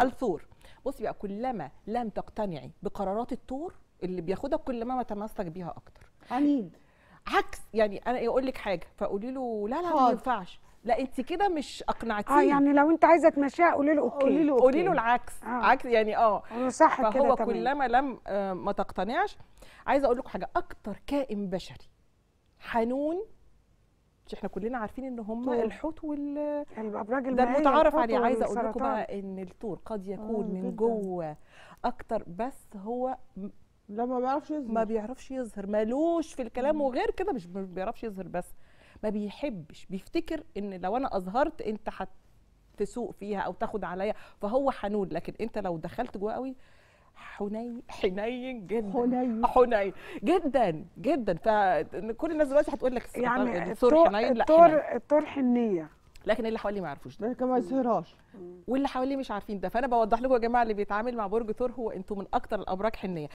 الثور بصي بقى كلما لم تقتنعي بقرارات الثور اللي بياخدها كلما ما تمسك بيها اكتر عنيد عكس يعني انا إيه، اقول لك حاجه فقولي له لا لا ما ينفعش لا انت كده مش اقنعتيه اه يعني لو انت عايزه تمشيها قولي له اوكي قولي له العكس آه. عكس يعني اه صح كده فهو كلما لم آه ما تقتنعش عايزه اقول لكم حاجه اكتر كائن بشري حنون معلش احنا كلنا عارفين ان هم طول. الحوت وال الابراج ده المتعارف عليه عايزه اقول لكم بقى ان التور قد آه، يكون من جدا. جوه اكتر بس هو لا ما بيعرفش يظهر ما بيعرفش يظهر مالوش في الكلام مم. وغير كده مش بيعرفش يظهر بس ما بيحبش بيفتكر ان لو انا اظهرت انت هتسوق فيها او تاخد عليا فهو حنون لكن انت لو دخلت جوه قوي حنين حنين جدا حنين حنين جدا جدا فكل الناس دلوقتي هتقول لك يعني الثور حنين لا الثور الثور حنيه لكن اللي حواليه ما يعرفوش ده لكن ما يظهرهاش واللي حواليه مش عارفين ده فانا بوضح لكم يا جماعه اللي بيتعامل مع برج ثور هو انتوا من اكتر الابراج حنيه